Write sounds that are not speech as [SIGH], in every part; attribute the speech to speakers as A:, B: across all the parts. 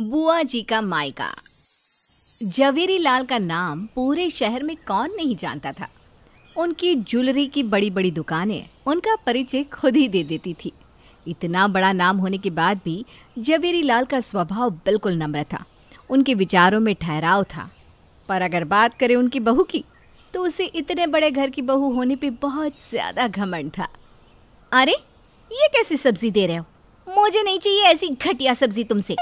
A: बुआ जी का मायका जवेरी लाल का नाम पूरे शहर में कौन नहीं जानता था उनकी ज्वेलरी की बड़ी बड़ी दुकानें उनका परिचय खुद ही दे देती थी इतना बड़ा नाम होने के बाद भी जवेरी लाल का स्वभाव बिल्कुल नम्र था उनके विचारों में ठहराव था पर अगर बात करें उनकी बहू की तो उसे इतने बड़े घर की बहू होने पे बहुत ज़्यादा घमंड था अरे ये कैसी सब्जी दे रहे हो मुझे नहीं चाहिए ऐसी घटिया सब्जी तुमसे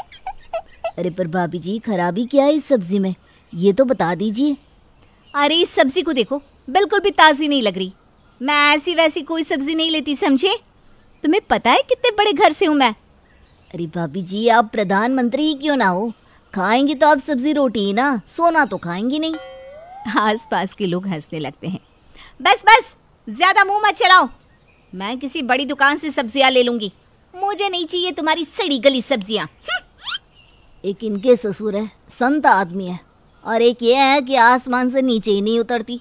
A: अरे पर भाभी जी खराबी क्या है इस सब्जी में ये तो बता दीजिए अरे इस सब्जी को देखो बिल्कुल भी ताज़ी नहीं लग रही मैं ऐसी वैसी कोई सब्जी नहीं लेती समझे तुम्हें पता है कितने बड़े घर से हूँ मैं अरे भाभी जी आप प्रधानमंत्री ही क्यों ना हो खाएंगे तो आप सब्जी रोटी ही ना सोना तो खाएंगी नहीं आस पास के लोग हंसने लगते हैं बस बस ज़्यादा मुंह मत चलाओ मैं किसी बड़ी दुकान से सब्जियाँ ले लूँगी मुझे नहीं चाहिए तुम्हारी सड़ी गली सब्जियाँ हम्म। एक इनके ससुर है संत आदमी है और एक ये है कि आसमान से नीचे ही नहीं उतरती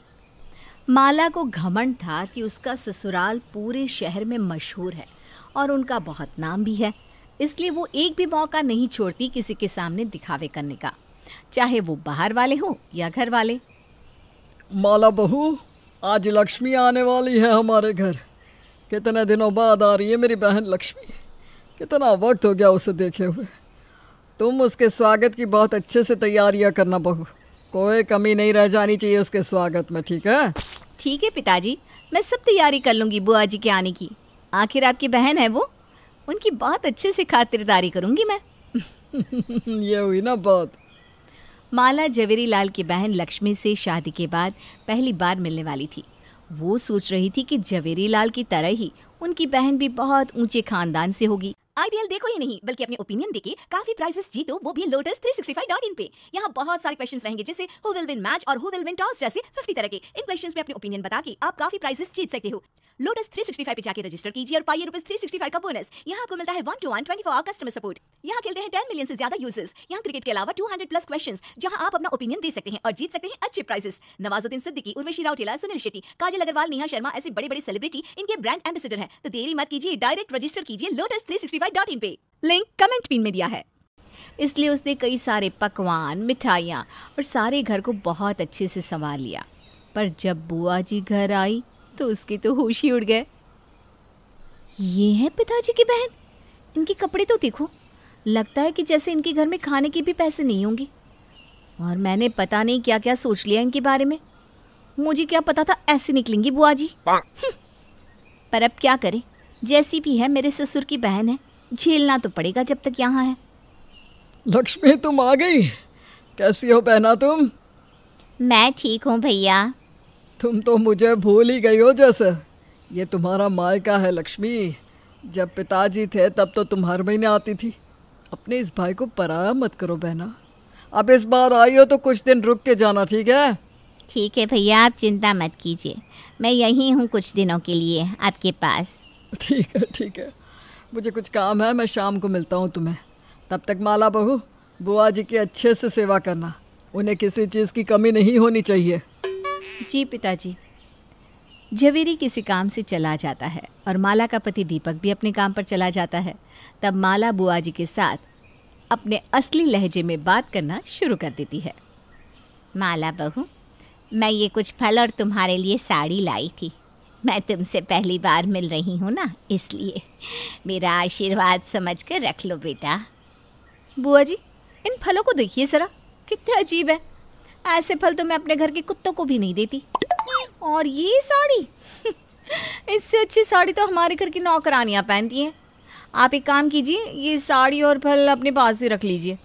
A: माला को घमंड था कि उसका ससुराल पूरे शहर में मशहूर है और उनका बहुत नाम भी है इसलिए वो एक भी मौका नहीं छोड़ती किसी के सामने दिखावे करने का चाहे वो बाहर वाले हों या घर वाले माला बहू
B: आज लक्ष्मी आने वाली है हमारे घर कितने दिनों बाद आ रही है मेरी बहन लक्ष्मी कितना वक्त हो गया उसे देखे हुए तुम उसके स्वागत की बहुत अच्छे से तैयारियां करना बहू कोई कमी
A: नहीं रह जानी चाहिए उसके स्वागत में ठीक है ठीक है पिताजी मैं सब तैयारी कर लूंगी बुआ जी के आने की आखिर आपकी बहन है वो उनकी बहुत अच्छे से खातिरदारी करूँगी मैं [LAUGHS] ये हुई ना बहुत माला जवेरी लाल की बहन लक्ष्मी से शादी के बाद पहली बार मिलने वाली थी वो सोच रही थी कि जवेरी लाल की तरह ही उनकी बहन भी बहुत ऊंचे खानदान से होगी आईपीएल देखो ही नहीं बल्कि अपने ओपिनियन देके काफी प्राइजेस जीतो वो भी लोटस 365.in पे यहाँ बहुत सारे क्वेश्चंस रहेंगे जैसे हु विल विन मैच और हु विल विन टॉस जैसे 50 तरह के इन क्वेश्चंस में अपने ओपिनियन बता के आप काफी प्राइजेस जीत सकते हो लोटस 365 पे जाके रजिस्टर कीजिए और पाइए रुपीज का बोनस यहाँ आपको मिलता है one to one twenty four customer support यहाँ खेलते हैं टेन मिलियन से ज्यादा यूजर्स यहाँ क्रिकेट के अलावा हंड्रेड प्लस क्वेश्चन जहाँ आप अपना ओपिनियन दे सकते हैं और जीत सकते हैं अच्छे प्राइजेस नवाजुद्दीन सिद्दीकी उर्वशी राउटेला सुनील शेट्टी काजल अग्रवाल नेहा शर्मा ऐसे बड़े बड़े सेलिब्रिटी इनके ब्रांड एम्बेसडर है तो देरी मत कीजिए डायरेक्ट रजिस्टर कीजिए लोटस थ्री डॉट इन पे लिंक कमेंट पिन में दिया है इसलिए उसने कई सारे पकवान मिठाइयाँ और सारे घर को बहुत अच्छे से संवार लिया पर जब बुआ जी घर आई तो उसके तो होश ही उड़ गए ये है पिताजी की बहन इनके कपड़े तो देखो लगता है कि जैसे इनके घर में खाने के भी पैसे नहीं होंगे और मैंने पता नहीं क्या क्या सोच लिया इनके बारे में मुझे क्या पता था ऐसे निकलेंगी बुआ जी पर अब क्या करें जैसी भी है मेरे ससुर की बहन है झेलना तो पड़ेगा जब तक यहाँ है लक्ष्मी तुम आ गई कैसी हो बहना तुम
B: मैं ठीक हूँ भैया तुम तो मुझे भूल ही गई हो जैसे ये तुम्हारा मायका है लक्ष्मी जब पिताजी थे तब तो तुम हर महीने आती थी अपने इस भाई को पराया मत करो बहना अब इस बार आई हो तो कुछ दिन रुक के जाना ठीक
A: है ठीक है भैया आप चिंता मत कीजिए मैं यहीं हूँ कुछ दिनों के लिए आपके पास ठीक है ठीक है मुझे कुछ काम है मैं शाम को मिलता हूँ तुम्हें
B: तब तक माला बहू बुआ जी की अच्छे से सेवा करना उन्हें किसी चीज़ की कमी
A: नहीं होनी चाहिए जी पिताजी जवेरी किसी काम से चला जाता है और माला का पति दीपक भी अपने काम पर चला जाता है तब माला बुआ जी के साथ अपने असली लहजे में बात करना शुरू कर देती है माला बहू मैं ये कुछ फल और तुम्हारे लिए साड़ी लाई थी मैं तुमसे पहली बार मिल रही हूँ ना इसलिए मेरा आशीर्वाद समझ कर रख लो बेटा बुआ जी इन फलों को देखिए ज़रा कितने अजीब है ऐसे फल तो मैं अपने घर के कुत्तों को भी नहीं देती और ये साड़ी [LAUGHS] इससे अच्छी साड़ी तो हमारे घर की नौकरानियाँ पहनती हैं आप एक काम कीजिए ये साड़ी और फल अपने पास ही रख लीजिए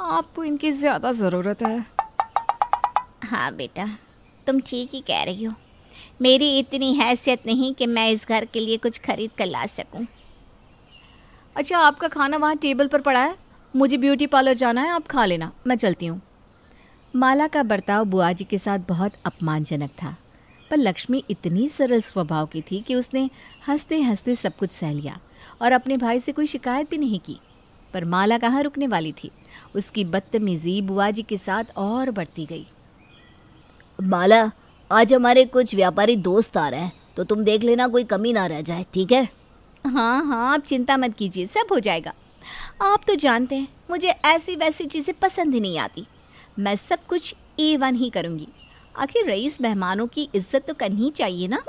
A: आपको इनकी ज़्यादा ज़रूरत है हाँ बेटा तुम ठीक ही कह रही हो मेरी इतनी हैसियत नहीं कि मैं इस घर के लिए कुछ खरीद कर ला सकूं। अच्छा आपका खाना वहाँ टेबल पर पड़ा है मुझे ब्यूटी पार्लर जाना है आप खा लेना मैं चलती हूँ माला का बर्ताव बुआ जी के साथ बहुत अपमानजनक था पर लक्ष्मी इतनी सरल स्वभाव की थी कि उसने हंसते हंसते सब कुछ सह लिया और अपने भाई से कोई शिकायत भी नहीं की पर माला कहाँ रुकने वाली थी उसकी बदतमीजी बुआ जी के साथ और बढ़ती गई माला आज हमारे कुछ व्यापारी दोस्त आ रहे हैं तो तुम देख लेना कोई कमी ना रह जाए ठीक है हाँ हाँ आप चिंता मत कीजिए सब हो जाएगा आप तो जानते हैं मुझे ऐसी वैसी चीज़ें पसंद ही नहीं आती मैं सब कुछ ए वन ही करूँगी आखिर रईस मेहमानों की इज्जत तो करनी चाहिए ना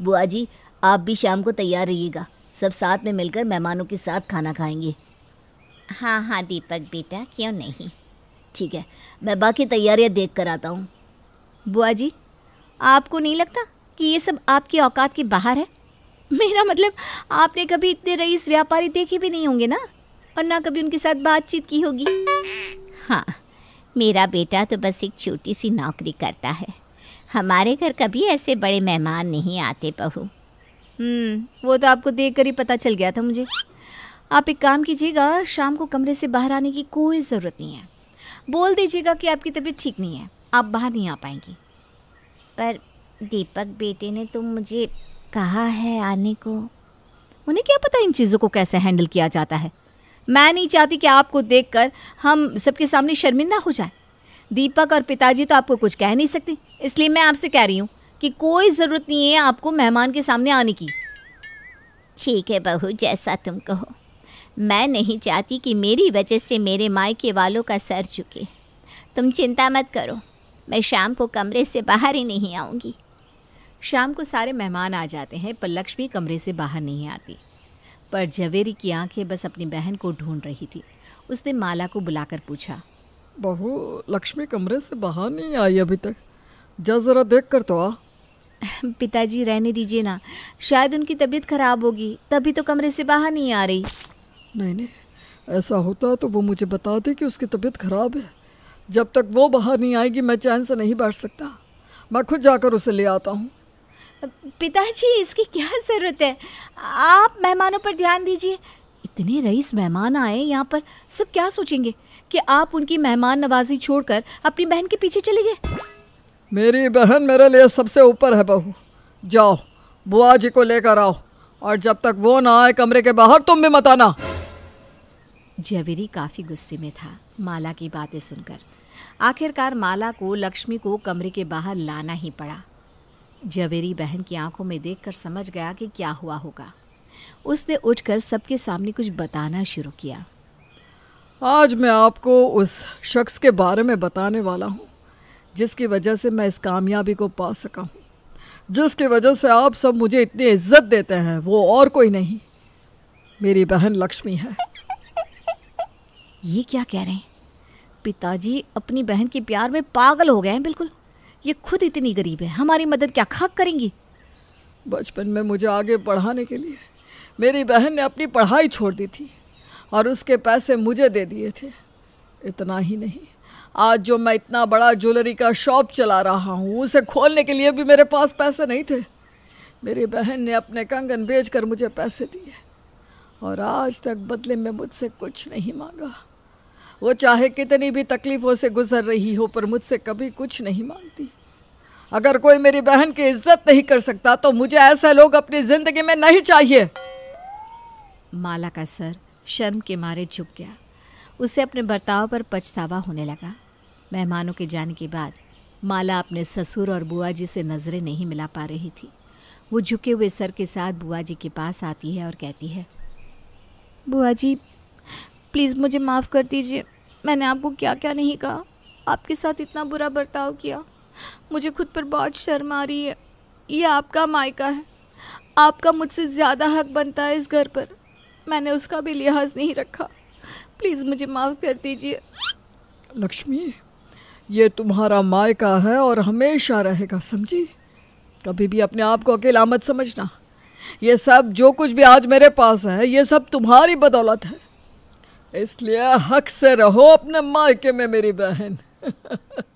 A: बुआ जी आप भी शाम को तैयार रहिएगा सब साथ में मिलकर मेहमानों के साथ खाना खाएंगे हाँ हाँ दीपक बेटा क्यों नहीं ठीक है मैं बाकी तैयारियाँ देख कर आता हूँ बुआ जी आपको नहीं लगता कि ये सब आपकी औकात के बाहर है मेरा मतलब आपने कभी इतने रईस व्यापारी देखे भी नहीं होंगे ना और ना कभी उनके साथ बातचीत की होगी हाँ मेरा बेटा तो बस एक छोटी सी नौकरी करता है हमारे घर कभी ऐसे बड़े मेहमान नहीं आते बहू हम्म, वो तो आपको देख कर ही पता चल गया था मुझे आप एक काम कीजिएगा शाम को कमरे से बाहर आने की कोई ज़रूरत नहीं है बोल दीजिएगा कि आपकी तबीयत ठीक नहीं है आप बाहर नहीं आ पाएंगी पर दीपक बेटे ने तो मुझे कहा है आने को उन्हें क्या पता इन चीज़ों को कैसे हैंडल किया जाता है मैं नहीं चाहती कि आपको देखकर हम सबके सामने शर्मिंदा हो जाए दीपक और पिताजी तो आपको कुछ कह नहीं सकते इसलिए मैं आपसे कह रही हूँ कि कोई ज़रूरत नहीं है आपको मेहमान के सामने आने की ठीक है बहू जैसा तुम कहो मैं नहीं चाहती कि मेरी वजह से मेरे मायके वालों का सर झुके तुम चिंता मत करो मैं शाम को कमरे से बाहर ही नहीं आऊँगी शाम को सारे मेहमान आ जाते हैं पर लक्ष्मी कमरे से बाहर नहीं आती पर जवेरी की आंखें बस अपनी बहन को ढूंढ रही थी उसने माला को बुलाकर पूछा
B: बहू लक्ष्मी कमरे से बाहर नहीं आई अभी तक
A: जा ज़रा देख कर तो आ [LAUGHS] पिताजी रहने दीजिए ना शायद उनकी तबीयत खराब होगी तभी तो कमरे से बाहर नहीं आ रही नहीं नहीं ऐसा
B: होता तो वो मुझे बताती कि उसकी तबीयत खराब है जब तक वो बाहर नहीं आएगी मैं चैन से
A: नहीं बैठ सकता मैं खुद जाकर
B: उसे ले आता हूँ
A: पिताजी इसकी क्या ज़रूरत है आप मेहमानों पर ध्यान दीजिए इतने रईस मेहमान आए यहाँ पर सब क्या सोचेंगे कि आप उनकी मेहमान नवाजी छोड़कर अपनी बहन के पीछे चले गए
B: मेरी बहन मेरे लिए सबसे ऊपर है बहू जाओ बुआ जी को लेकर आओ और जब तक वो ना आए कमरे के बाहर तुम भी मत आना
A: जवेरी काफ़ी गुस्से में था माला की बातें सुनकर आखिरकार माला को लक्ष्मी को कमरे के बाहर लाना ही पड़ा जवेरी बहन की आंखों में देखकर समझ गया कि क्या हुआ होगा उसने उठकर सबके सामने कुछ बताना शुरू किया
B: आज मैं आपको उस शख्स के बारे में बताने वाला हूँ जिसकी वजह से मैं इस कामयाबी को पा सका हूँ जिसकी वजह से आप सब मुझे इतनी इज्जत देते हैं वो और कोई नहीं मेरी बहन लक्ष्मी है
A: ये क्या कह रहे हैं पिताजी अपनी बहन के प्यार में पागल हो गए हैं बिल्कुल ये खुद इतनी गरीब है हमारी मदद क्या खाक करेंगी बचपन में मुझे
B: आगे पढ़ाने के लिए मेरी बहन ने अपनी पढ़ाई छोड़ दी थी और उसके पैसे मुझे दे दिए थे इतना ही नहीं आज जो मैं इतना बड़ा ज्वेलरी का शॉप चला रहा हूँ उसे खोलने के लिए भी मेरे पास पैसे नहीं थे मेरी बहन ने अपने कंगन बेचकर मुझे पैसे दिए और आज तक बदले में मुझसे कुछ नहीं मांगा वो चाहे कितनी भी तकलीफ़ों से गुजर रही हो पर मुझसे कभी कुछ नहीं मांगती अगर कोई मेरी बहन की इज्जत नहीं कर सकता तो मुझे ऐसे लोग अपनी
A: जिंदगी में नहीं चाहिए माला का सर शर्म के मारे झुक गया उसे अपने बर्ताव पर पछतावा होने लगा मेहमानों के जाने के बाद माला अपने ससुर और बुआ जी से नज़रें नहीं मिला पा रही थी वो झुके हुए सर के साथ बुआ जी के पास आती है और कहती है बुआ जी प्लीज़ मुझे माफ़ कर दीजिए मैंने आपको क्या क्या नहीं कहा आपके साथ इतना बुरा बर्ताव किया मुझे खुद पर बहुत शर्म आ रही है ये आपका मायका है आपका
B: मुझसे ज़्यादा हक बनता है इस घर पर मैंने उसका भी लिहाज नहीं रखा प्लीज़ मुझे माफ़ कर दीजिए लक्ष्मी ये तुम्हारा मायका है और हमेशा रहेगा समझी कभी भी अपने आप को अकेला मत समझना ये सब जो कुछ भी आज मेरे पास है ये सब तुम्हारी बदौलत है इसलिए हक से रहो अपने मायके में मेरी बहन [LAUGHS]